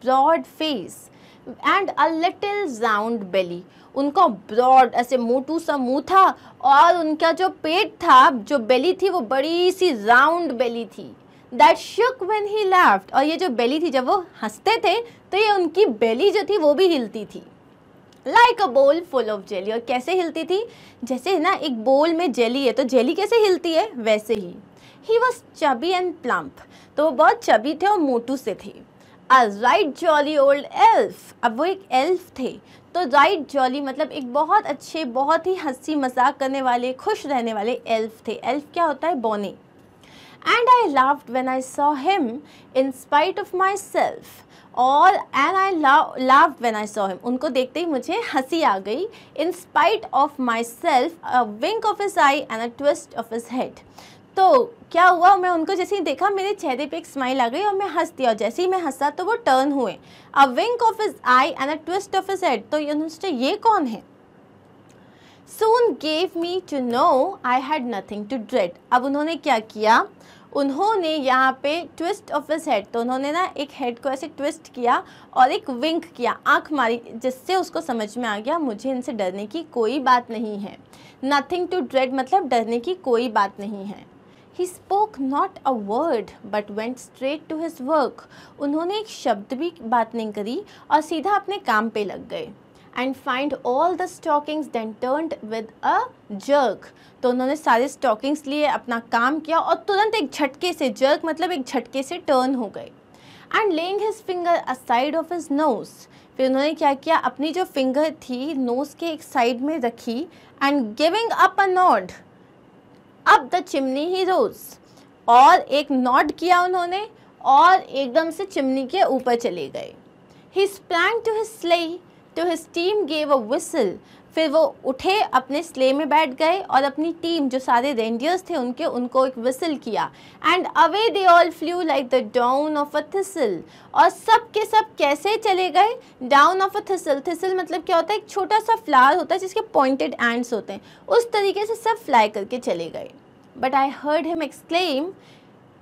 broad face and a little round belly उनका ब्रॉड ऐसे मोटू सा मुँह था और उनका जो पेट था जो बेली थी वो बड़ी सी राउंड बेली थी that shook when he laughed और ये जो बेली थी जब वो हंसते थे तो ये उनकी बेली जो थी वो भी हिलती थी लाइक अ बोल फुल ऑफ जेली और कैसे हिलती थी जैसे ना एक बोल में जेली है तो जेली कैसे हिलती है वैसे ही he was chubby and plump तो वो बहुत चबी थे और मोटू से थे a right jolly old elf अब वो एक एल्फ थे तो राइट जॉली मतलब एक बहुत अच्छे बहुत ही हंसी मजाक करने वाले खुश रहने वाले एल्फ थे एल्फ क्या होता है बोने and I laughed when I saw him in spite of myself. और and I laughed when I saw him उनको देखते ही मुझे हंसी आ गई in spite of myself a wink of his eye and a twist of his head तो क्या हुआ मैं उनको जैसे ही देखा मेरे चेहरे पे एक स्माइल आ गई और मैं हंस दिया और जैसे ही मैं हंसा तो वो टर्न हुए a wink of his eye and a twist of his head तो ये कौन है soon gave me to know I had nothing to dread अब उन्होंने क्या किया उन्होंने यहाँ पे ट्विस्ट ऑफ हिज हेड तो उन्होंने ना एक हेड को ऐसे ट्विस्ट किया और एक विंक किया आँख मारी जिससे उसको समझ में आ गया मुझे इनसे डरने की कोई बात नहीं है नथिंग टू ड्रेड मतलब डरने की कोई बात नहीं है he spoke not a word but went straight to his work उन्होंने एक शब्द भी बात नहीं करी और सीधा अपने काम पे लग गए and find all the stockings then turned with a jerk तो उन्होंने सारे स्टॉकिंग्स लिए अपना काम किया और तुरंत एक झटके से जर्क मतलब एक झटके से टर्न हो गए and laying his finger aside of his nose फिर उन्होंने क्या किया अपनी जो फिंगर थी नोज के एक साइड में रखी and giving up a nod up the chimney he rose और एक नॉड किया उन्होंने और एकदम से चिमनी के ऊपर चले गए he sprang to his sleigh तो his team gave a whistle फिर वो उठे अपने स्ले में बैठ गए और अपनी टीम जो सारे रेंडियर्स थे उनके उनको एक विसल किया and away they all flew like the down of a thistle और सब के सब कैसे चले गए down of a thistle thistle मतलब क्या होता है एक छोटा सा फ्लावर होता है जिसके पॉइंटेड एंड्स होते हैं उस तरीके से सब फ्लाई करके चले गए but I heard him exclaim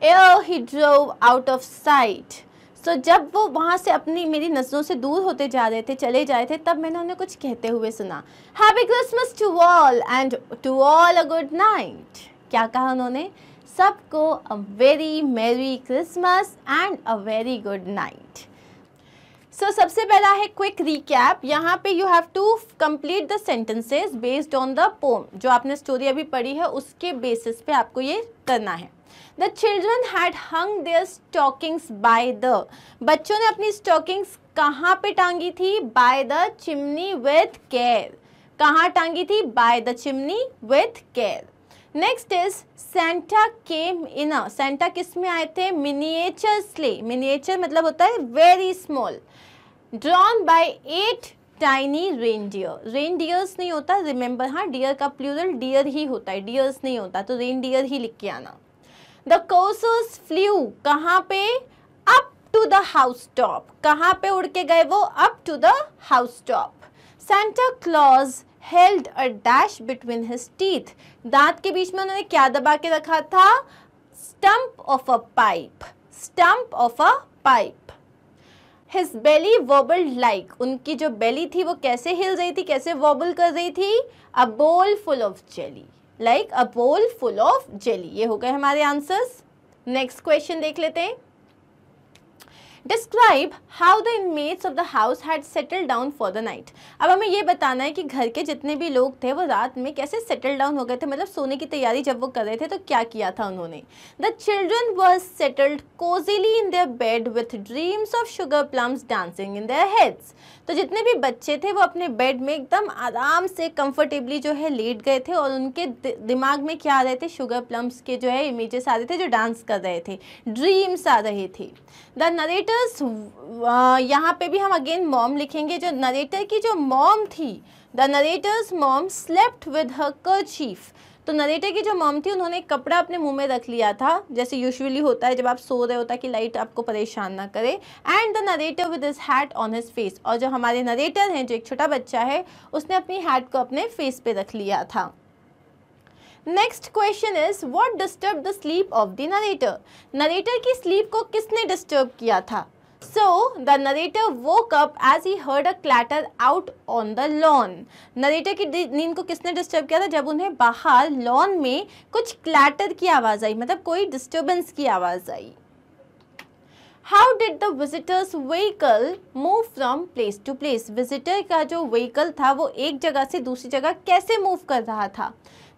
ere he drove out of sight so तो so, जब वो वहाँ से अपनी मेरी नज़रों से दूर होते जा रहे थे चले जा रहे थे तब मैंने उन्हें कुछ कहते हुए सुना happy Christmas to all and to all a good night क्या कहा उन्होंने सबको a very merry Christmas and a very good night so सबसे पहला है क्विक रिकैप यहाँ पे you have to complete the sentences based on the poem जो आपने स्टोरी अभी पढ़ी है उसके बेसिस पे आपको ये करना है the children had hung their stockings by the बच्चों ने अपनी स्टॉकिंग्स कहाँ पे टांगी थी by the chimney with care कहाँ टांगी थी by the chimney with care next is Santa came in a Santa किस में आए थे मिनिएचर स्ले मिनिएचर मतलब होता है very small drawn by eight tiny reindeer reindeers नहीं होता रिमेंबर हाँ डियर का प्लूरल डियर ही होता है डियर्स नहीं होता तो रेनडियर ही लिख के आना द कोसोस फ्लू कहाँ पे up to the house housetop कहाँ पे उड़ के गए वो up to the house housetop Santa Claus held a dash between his teeth दांत के बीच में उन्होंने क्या दबा के रखा था stump of a pipe stump of a pipe his belly wobble like उनकी जो बेली थी वो कैसे हिल रही थी कैसे वॉबल कर रही थी अ बोल full of jelly like a बोल फुल ऑफ जेली ये हो गए हमारे आंसर्स नेक्स्ट क्वेश्चन देख लेते हैं describe how the inmates of the house had settle down for the night अब हमें ये बताना है कि घर के जितने भी लोग थे वो रात में कैसे सेटल डाउन हो गए थे मतलब सोने की तैयारी जब वो कर रहे थे तो क्या किया था उन्होंने the children were settled cosily in their bed with dreams of sugar plums dancing in their heads तो जितने भी बच्चे थे वो अपने बेड में एकदम आराम से कंफर्टेबली जो है लेट गए थे और उनके दिमाग में क्या आ रहे थे शुगर प्लम्स के जो है इमेजेस आ रहे थे जो डांस कर रहे थे ड्रीम्स आ रहे थे द नरेटर्स यहाँ पे भी हम अगेन मॉम लिखेंगे जो नरेटर की जो मॉम थी the narrator's mom slept with her कर तो नरेटर की जो मॉम थी उन्होंने कपड़ा अपने मुंह में रख लिया था जैसे यूजुअली होता है जब आप सो रहे होता है कि लाइट आपको परेशान ना करे and the narrator with his hat on his face और जो हमारे नरेटर हैं जो एक छोटा बच्चा है उसने अपनी हैट को अपने फेस पे रख लिया था next question is what disturb the sleep of the narrator narrator की स्लीप को किसने डिस्टर्ब किया था So the narrator woke up as he heard a clatter out on the lawn. Narrator की नींद को किसने डिस्टर्ब किया था जब उन्हें बाहर लॉन में कुछ क्लैटर की आवाज़ आई मतलब कोई डिस्टर्बेंस की आवाज़ आई how did the visitor's vehicle move from place to place visitor का जो व्हीकल था वो एक जगह से दूसरी जगह कैसे मूव कर रहा था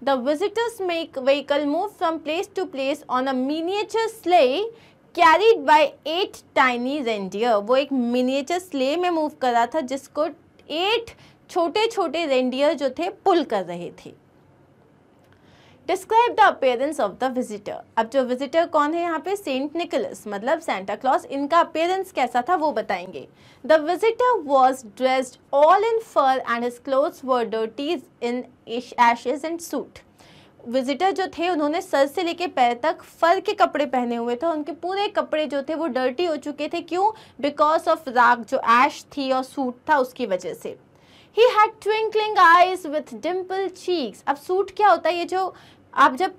the visitor's make vehicle move from place to place on a miniature sleigh carried by eight tiny reindeer वो एक मिनिएचर स्ले में मूव कर रहा था जिसको एट छोटे छोटे रेंडियर जो थे पुल कर रहे थे describe the appearance of the visitor अब जो विजिटर कौन है यहाँ पे सेंट निकोलस मतलब सेंटा क्लॉस इनका अपेयरेंस कैसा था वो बताएंगे the visitor was dressed all in fur and his clothes were dirties in ashes and soot visitor जो थे उन्होंने सर से लेके पैर तक फर के कपड़े पहने हुए थे उनके पूरे कपड़े जो थे वो डर्टी हो चुके थे क्यों बिकॉज ऑफ राग जो ऐश थी और सूट था उसकी वजह से he had twinkling eyes with dimple cheeks अब सूट क्या होता है ये जो आप जब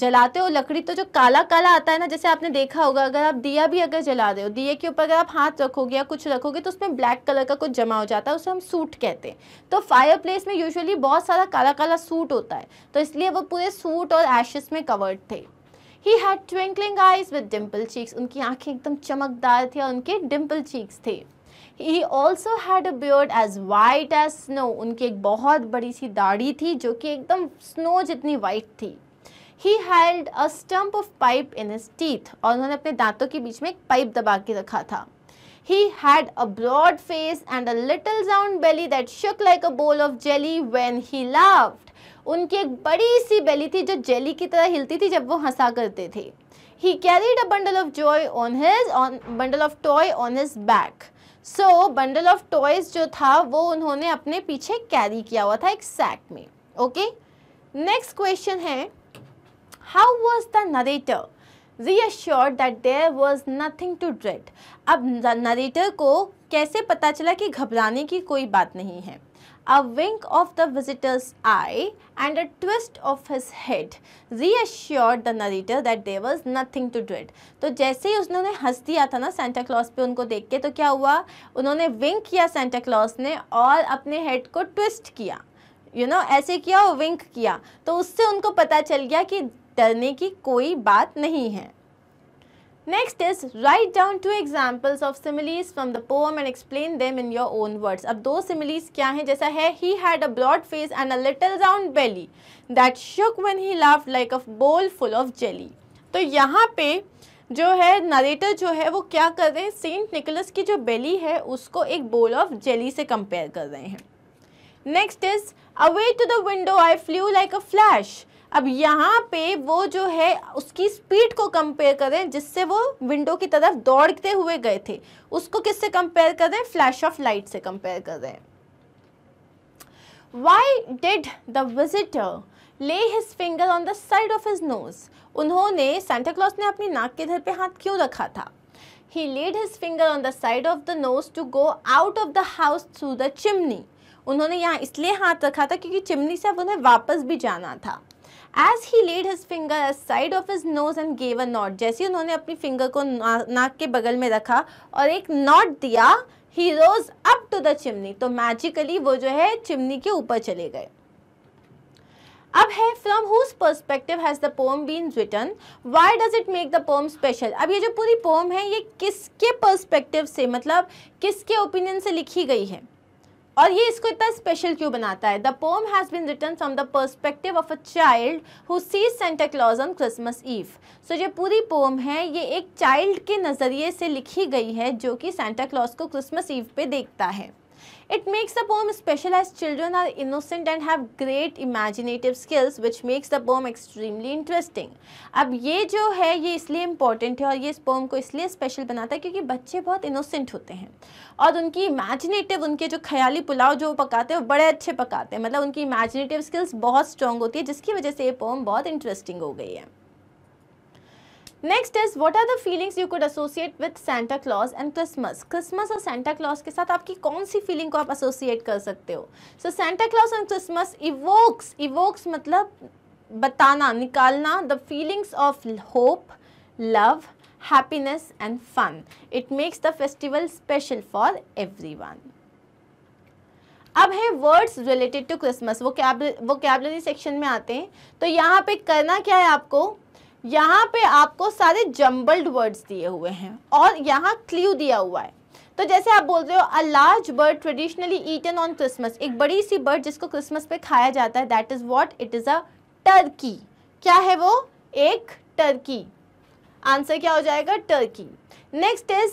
जलाते हो लकड़ी तो जो काला काला आता है ना जैसे आपने देखा होगा अगर आप दिया भी अगर जला रहे हो दिए के ऊपर अगर आप हाथ रखोगे या कुछ रखोगे तो उसमें ब्लैक कलर का कुछ जमा हो जाता है उसे हम सूट कहते हैं तो फायर प्लेस में यूजुअली बहुत सारा काला काला सूट होता है तो इसलिए वो पूरे सूट और एशेस में कवर्ड थे he had twinkling eyes with dimple cheeks उनकी आँखें एकदम चमकदार थी और उनके डिम्पल चीक्स थे he also had a beard as white as snow उनकी एक बहुत बड़ी सी दाढ़ी थी जो कि एकदम स्नो जितनी वाइट थी he held a stump of pipe in his teeth और उन्होंने अपने दांतों के बीच में एक पाइप दबा के रखा था he had a broad face and a little round belly that shook like a bowl of jelly when he laughed. उनकी एक बड़ी सी बेली थी जो जेली की तरह हिलती थी जब वो हंसा करते थे he carried a bundle of joy on his on bundle of toy on his back so bundle of toys जो था वो उन्होंने अपने पीछे कैरी किया हुआ था एक सैक में ओके नेक्स्ट क्वेश्चन है how was the narrator assure that there was nothing to dread अब नरेटर को कैसे पता चला कि घबराने की कोई बात नहीं है a wink of the visitor's eye and a twist of his head reassured the narrator that there was nothing to dread. तो जैसे ही उन्होंने हंस दिया था ना सेंटा क्लॉस पे उनको देख के तो क्या हुआ उन्होंने विंक किया सेंटा क्लॉस ने और अपने हेड को ट्विस्ट किया यू you नो know, ऐसे किया और विंक किया तो उससे उनको पता चल गया कि डरने की कोई बात नहीं है next is write down two examples of similes from the poem and explain them in your own words अब दो सिमिलीज क्या हैं जैसा है he had a broad face and a little round belly that shook when he love like a बोल full of jelly तो यहाँ पे जो है नरेटर जो है वो क्या कर रहे हैं सेंट निकोलस की जो बेली है उसको एक बोल ऑफ जेली से कंपेयर कर रहे हैं next is away to the window I flew like a flash अब यहाँ पे वो जो है उसकी स्पीड को कंपेयर करें जिससे वो विंडो की तरफ दौड़ते हुए गए थे उसको किससे कंपेयर करें फ्लैश ऑफ लाइट से कंपेयर करें why did the visitor lay his finger on the side of his nose उन्होंने सेंटा क्लॉज ने अपनी नाक के धर पे हाथ क्यों रखा था he laid his finger on the side of the nose to go out of the house through the chimney उन्होंने यहाँ इसलिए हाथ रखा था क्योंकि चिमनी से अब उन्हें वापस भी जाना था as he laid his finger side of his nose and gave a nod जैसे उन्होंने अपनी फिंगर को ना, नाक के बगल में रखा और एक नॉट दिया he rose up to the chimney तो मैजिकली वो जो है चिमनी के ऊपर चले गए अब है from whose perspective has the poem been written why does it make the poem special अब ये जो पूरी पोम है ये किसके परस्पेक्टिव से मतलब किसके ओपिनियन से लिखी गई है और ये इसको इतना स्पेशल क्यों बनाता है the poem has been written from the perspective of a child who sees Santa Claus on Christmas Eve so ये पूरी पोम है ये एक चाइल्ड के नज़रिए से लिखी गई है जो कि सेंटा क्लॉज को क्रिसमस ईव पे देखता है It makes the poem specialized children are innocent and have great imaginative skills which makes the poem extremely interesting अब ये जो है ये इसलिए इम्पॉर्टेंट है और ये इस पोम को इसलिए स्पेशल बनाता है क्योंकि बच्चे बहुत इनोसेंट होते हैं और उनकी इमेजिनेटिव उनके जो ख्याली पुलाव जो पकाते हैं वो बड़े अच्छे पकाते हैं मतलब उनकी इमेजिनेटिव स्किल्स बहुत स्ट्रॉन्ग होती है जिसकी वजह से ये पोम बहुत इंटरेस्टिंग हो गई है next is what are the feelings you could associate with Santa Claus and Christmas Christmas और सेंटा क्लॉज के साथ आपकी कौन सी फीलिंग को आप एसोसिएट कर सकते हो so Santa Claus and Christmas evokes evokes मतलब बताना निकालना the feelings of hope love happiness and fun. It makes the festival special for everyone. अब है words related to Christmas vocab vocabulary section में आते हैं तो यहाँ पे करना क्या है आपको यहाँ पे आपको सारे जम्बल्ड वर्ड्स दिए हुए हैं और यहाँ क्ल्यू दिया हुआ है तो जैसे आप बोल रहे हो a large bird traditionally eaten on Christmas एक बड़ी सी बर्ड जिसको क्रिसमस पे खाया जाता है that is what it is a turkey क्या है वो एक टर्की आंसर क्या हो जाएगा turkey next is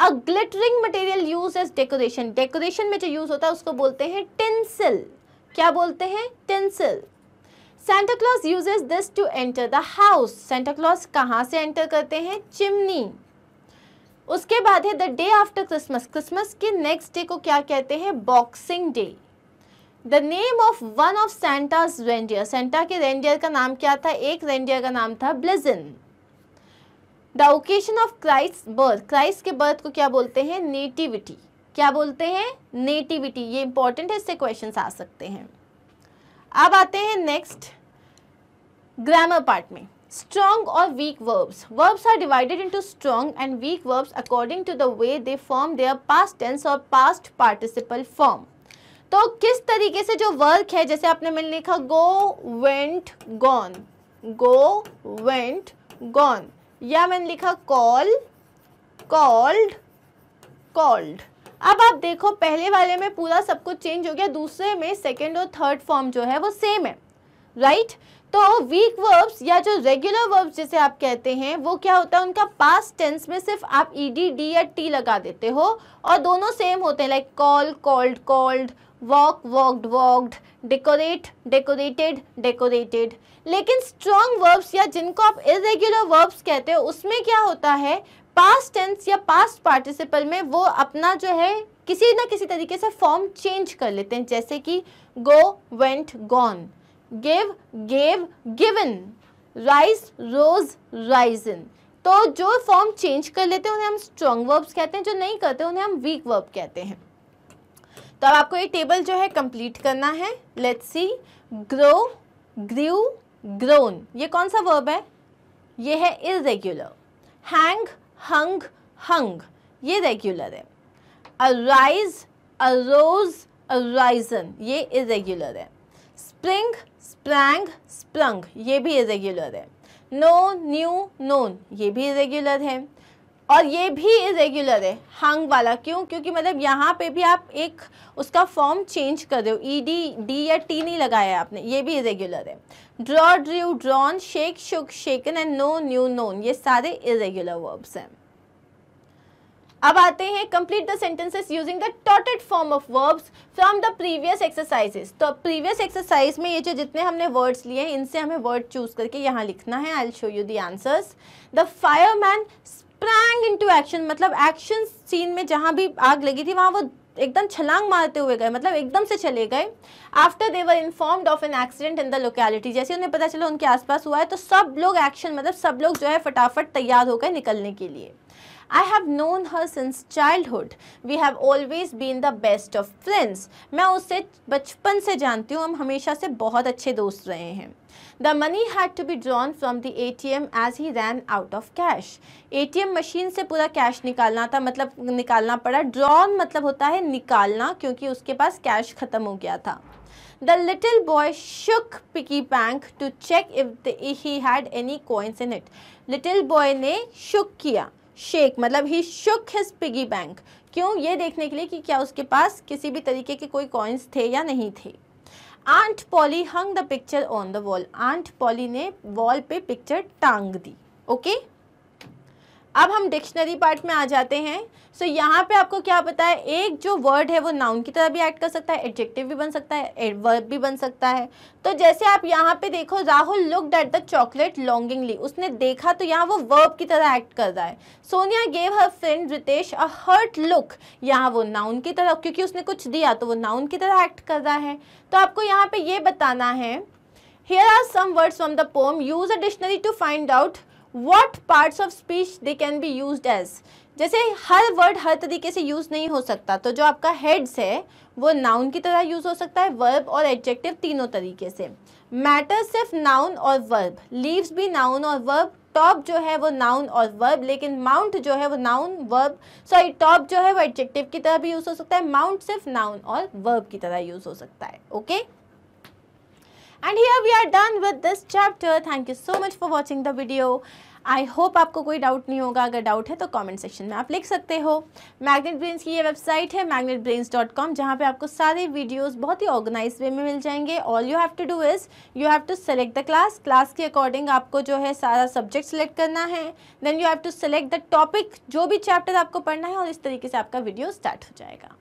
a glittering material use as decoration decoration में जो यूज़ होता है उसको बोलते हैं टेंसिल क्या बोलते हैं tinsel Santa Claus uses this to enter the house Santa Claus कहाँ से एंटर करते हैं चिमनी उसके बाद है the day after Christmas Christmas के नेक्स्ट डे को क्या कहते हैं Boxing Day the name of one of Santa's reindeer Santa के रेंडियर का नाम क्या था एक रेंडियर का नाम था Blitzen the occasion of Christ birth Christ के बर्थ को क्या बोलते हैं नेटिविटी क्या बोलते हैं नेटिविटी ये इंपॉर्टेंट है इससे क्वेश्चन आ सकते हैं अब आते हैं नेक्स्ट ग्रामर पार्ट में स्ट्रॉन्ग और weak verbs verbs are divided into strong and weak verbs according to the way they form their past tense और पास्ट पार्टिसिपल फॉर्म तो किस तरीके से जो वर्क है जैसे आपने मैंने लिखा go went gone go went gone या मैंने लिखा कॉल कॉल्ड कॉल्ड अब आप देखो पहले वाले में पूरा सब कुछ चेंज हो गया दूसरे में सेकेंड और थर्ड फॉर्म जो है वो सेम है राइट right? तो वीक वर्ब्स या जो रेगुलर वर्ब्स जिसे आप कहते हैं वो क्या होता है उनका पास्ट टेंस में सिर्फ आप ई डी डी या टी लगा देते हो और दोनों सेम होते हैं like call called called walk walked walked decorate decorated decorated लेकिन स्ट्रॉन्ग वर्ब्स या जिनको आप इरेग्युलर वर्ब्स कहते हो उसमें क्या होता है पास्ट टेंस या पास्ट पार्टिसिपल में वो अपना जो है किसी ना किसी तरीके से फॉर्म चेंज कर लेते हैं जैसे कि go went gone give gave given rise rose risen तो जो फॉर्म चेंज कर लेते हैं उन्हें हम स्ट्रॉन्ग वर्ब्स कहते हैं जो नहीं करते उन्हें हम वीक वर्ब कहते हैं तो अब आपको ये टेबल जो है कंप्लीट करना है let's see grow grew grown ये कौन सा वर्ब है ये है इरेग्युलर हैंग हंग हंग ये रेगुलर है अराइज अरोज अराइजन ये इरेगुलर है स्प्रिंग स्प्रैंग स्प्रंग ये भी इरेगुलर है नो न्यू नोन ये भी इरेगुलर है और ये भी इरेगुलर है हंग वाला क्यों क्योंकि मतलब यहाँ पे भी आप एक उसका फॉर्म चेंज कर दो ई डी डी या टी नहीं लगाया आपने ये भी इरेगुलर है draw drew drawn shake shook shaken and know knew known ये सारे इरेगुलर वर्ब्स हैं अब आते हैं complete the sentences using the toted form of verbs from the previous exercises तो प्रीवियस एक्सरसाइज में ये जो जितने हमने वर्ड्स लिए हैं इनसे हमें वर्ड चूज करके यहाँ लिखना है I show you the answers the fireman sprang into action मतलब एक्शन सीन में जहाँ भी आग लगी थी वहाँ वो एकदम छलांग मारते हुए गए मतलब एकदम से चले गए after they were informed of an accident in the locality जैसे उन्हें पता चला उनके आसपास हुआ है तो सब लोग एक्शन मतलब सब लोग जो है फटाफट तैयार हो गए निकलने के लिए I have known her since childhood we have always been the best of friends मैं उसे बचपन से जानती हूँ हम हमेशा से बहुत अच्छे दोस्त रहे हैं the money had to be drawn from the A T M as he ran out of cash A T M machine से पूरा कैश निकालना था मतलब निकालना पड़ा ड्रॉन मतलब होता है निकालना क्योंकि उसके पास कैश ख़त्म हो गया था the little boy shook piggy bank to check if he had any coins in it little boy ने शुक किया शेक मतलब he shook his piggy bank क्यों ये देखने के लिए कि क्या उसके पास किसी भी तरीके के कोई कॉइन्स थे या नहीं थे Aunt Polly hung the picture on the wall Aunt Polly ने वॉल पे पिक्चर टांग दी ओके okay? अब हम डिक्शनरी पार्ट में आ जाते हैं सो so, यहाँ पे आपको क्या पता है एक जो वर्ड है वो नाउन की तरह भी एक्ट कर सकता है एडजेक्टिव भी बन सकता है वर्ब भी बन सकता है तो जैसे आप यहाँ पे देखो Rahul looked at the chocolate longingly उसने देखा तो यहाँ वो वर्ब की तरह एक्ट कर रहा है Sonia gave her friend Ritesh a hurt look यहाँ वो नाउन की तरह क्योंकि उसने कुछ दिया तो वो नाउन की तरह एक्ट कर रहा है तो आपको यहाँ पे ये बताना है here are some words from the poem use a dictionary to find out what parts of speech they can be use as जैसे हर वर्ड हर तरीके से यूज़ नहीं हो सकता तो जो आपका हेड्स है वो नाउन की तरह यूज़ हो सकता है वर्ब और एडजेक्टिव तीनों तरीके से मैटर सिर्फ नाउन और वर्ब लीव्स भी नाउन और वर्ब टॉप जो है वो नाउन और वर्ब लेकिन माउंट जो है वो नाउन वर्ब सॉरी टॉप जो है वो एडजेक्टिव की तरह भी यूज़ हो सकता है माउंट सिर्फ नाउन और वर्ब की तरह यूज़ हो सकता है okay okay? And here we are done with this chapter thank you so much for watching the video I hope आपको कोई डाउट नहीं होगा अगर डाउट है तो कमेंट सेक्शन में आप लिख सकते हो मैग्नेट ब्रेन्स की ये वेबसाइट है मैग्नेट ब्रेन्स डॉट कॉम जहाँ पर आपको सारे वीडियोस बहुत ही ऑर्गेनाइज वे में मिल जाएंगे all you have to do is you have to select the class class के अकॉर्डिंग आपको जो है सारा सब्जेक्ट सेलेक्ट करना है then you have to select the topic जो भी चैप्टर आपको पढ़ना है और इस तरीके से आपका वीडियो स्टार्ट हो जाएगा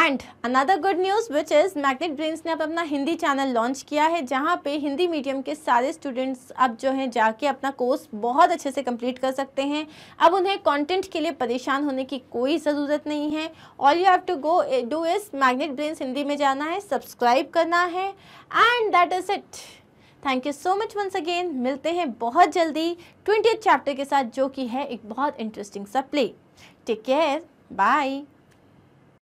and another good news which is Magnet Brains ने अब अपना हिंदी चैनल लॉन्च किया है जहाँ पे हिंदी मीडियम के सारे स्टूडेंट्स अब जो हैं जाके अपना कोर्स बहुत अच्छे से कंप्लीट कर सकते हैं अब उन्हें कंटेंट के लिए परेशान होने की कोई ज़रूरत नहीं है all you have to go do is Magnet Brains Hindi में जाना है सब्सक्राइब करना है and that is it thank you so much once again मिलते हैं बहुत जल्दी ट्वेंटी चैप्टर के साथ जो कि है एक बहुत इंटरेस्टिंग सा प्ले टेक केयर बाय